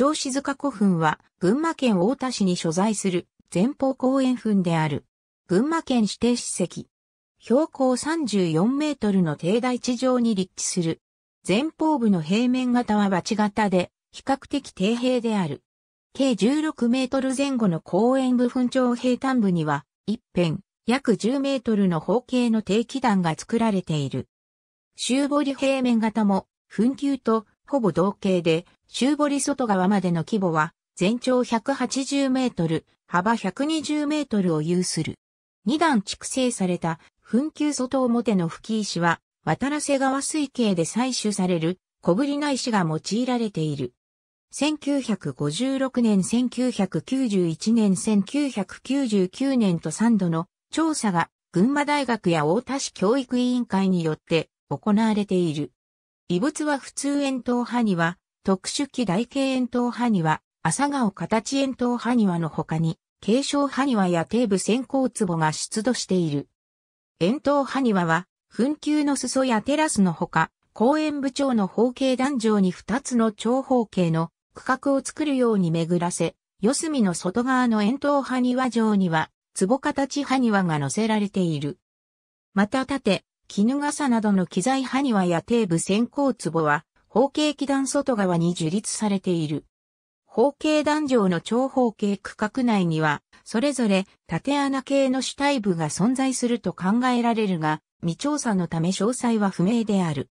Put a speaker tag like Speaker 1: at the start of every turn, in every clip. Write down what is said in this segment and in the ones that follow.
Speaker 1: 長静塚古墳は群馬県太田市に所在する前方公園墳である。群馬県指定史跡。標高34メートルの低台地上に立地する。前方部の平面型はバチ型で比較的低平である。計16メートル前後の公園部墳長平坦部には一辺約10メートルの方形の低期段が作られている。周堀平面型も墳丘とほぼ同型で、周堀外側までの規模は、全長180メートル、幅120メートルを有する。2段築成された、噴球外表の吹石は、渡瀬川水系で採取される小ぶりな石が用いられている。1956年、1991年、1999年と3度の調査が群馬大学や大田市教育委員会によって行われている。異物は普通円筒埴輪、特殊器台形円筒埴輪、朝顔形円筒埴輪の他に、継承埴輪や底部線香壺が出土している。円筒埴輪は、墳丘の裾やテラスのほか、公園部長の方形壇上に2つの長方形の区画を作るように巡らせ、四隅の外側の円筒埴輪上には、壺形埴輪が載せられている。また縦、絹傘などの機材埴輪や底部線香壺は、方形基壇外側に樹立されている。方形壇上の長方形区画内には、それぞれ縦穴形の主体部が存在すると考えられるが、未調査のため詳細は不明である。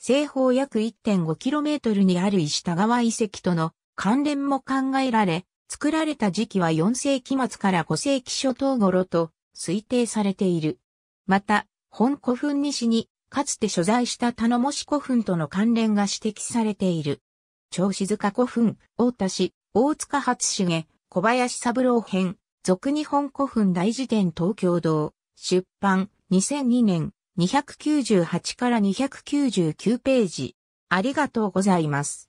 Speaker 1: 西方約 1.5km にある石田川遺跡との関連も考えられ、作られた時期は4世紀末から5世紀初頭頃と推定されている。また、本古墳西に、かつて所在した頼もし古墳との関連が指摘されている。超静塚古墳、大田市、大塚初重、小林三郎編、俗日本古墳大辞典東京堂、出版、2002年、298から299ページ。ありがとうございます。